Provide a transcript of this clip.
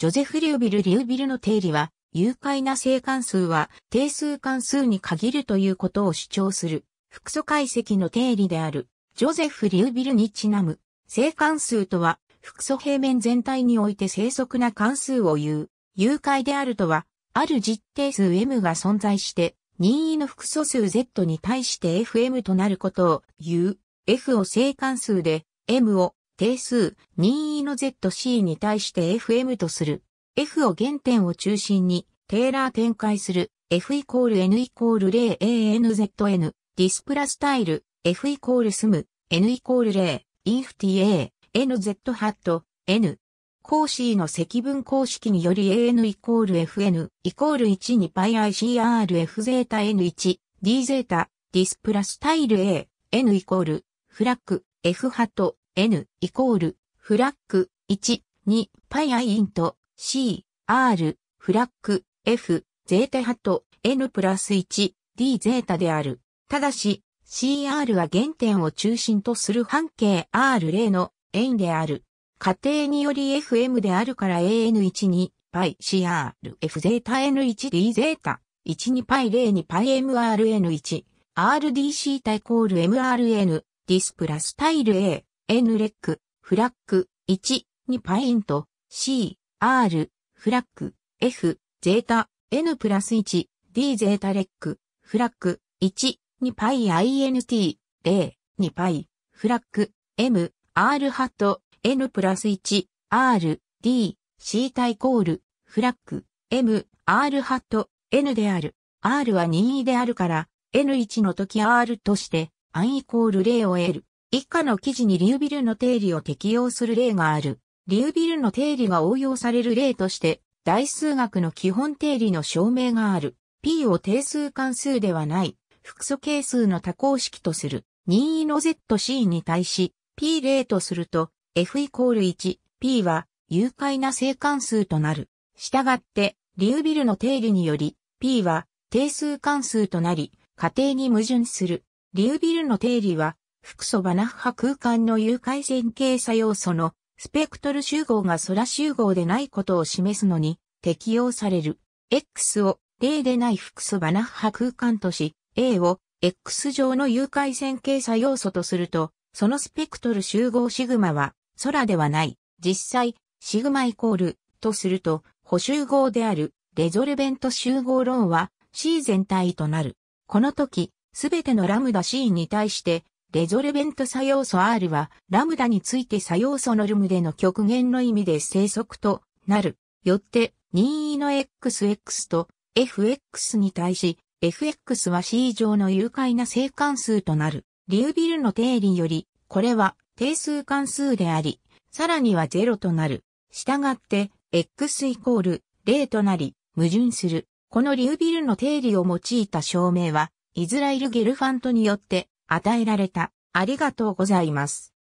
ジョゼフ・リュービル・リュービルの定理は、有拐な正関数は定数関数に限るということを主張する、複素解析の定理である、ジョゼフ・リュービルにちなむ、正関数とは、複素平面全体において正則な関数を言う、有拐であるとは、ある実定数 m が存在して、任意の複素数 z に対して fm となることを言う、f を正関数で、m を定数任意の ZC に対して FM とする。F を原点を中心にテーラー展開する F イコール N イコール 0ANZN ディスプラスタイル F イコールスム N イコール0インフティ a NZ ハット N 公ーの積分公式により AN イコール FN イコール1に πICRF ゼータ N1 D ゼータディスプラスタイル A N イコールフラッグ F ハット n イコールフラッグ1、2、パイアイント c、r、フラッグ f、ゼータハット n プラス 1D ゼータである。ただし、CR は原点を中心とする半径 R0 の円である。仮定により FM であるから AN1 に πCR f ゼータ n 1 d ゼータ12 π0 に πMRN1 RDC 対コール MRN ディスプラスタイル A N レック、フラッグ、1、2パイント、C、R、フラッグ、F、ゼータ、N プラス1、D ゼータレック、フラッグ、1、2パイ INT、0、2パイ、フラッグ、M、R ハット、N プラス1、R、D、C タイコール、フラッグ、M、R ハット、N である。R は任意であるから、N1 の時 R として、アンイコール0を得る。以下の記事にリュービルの定理を適用する例がある。リュービルの定理が応用される例として、大数学の基本定理の証明がある。P を定数関数ではない、複素係数の多項式とする。任意の ZC に対し、P0 とすると、F イコール1、P は有害な正関数となる。したがって、リュービルの定理により、P は定数関数となり、仮定に矛盾する。リュービルの定理は、複素バナッハ空間の誘拐線形作要素のスペクトル集合が空集合でないことを示すのに適用される。X を例でない複素バナッハ空間とし、A を X 上の誘拐線形作要素とすると、そのスペクトル集合シグマは空ではない。実際、シグマイコールとすると、補集合であるレゾルベント集合論は C 全体となる。この時、すべてのラムダ C に対してレゾルベント作用素 R は、ラムダについて作用素ノルムでの極限の意味で生息となる。よって、任意の XX と FX に対し、FX は C 上の有解な正関数となる。リュービルの定理より、これは定数関数であり、さらには0となる。したがって、X イコール0となり、矛盾する。このリュービルの定理を用いた証明は、イズライル・ゲルファントによって与えられた。ありがとうございます。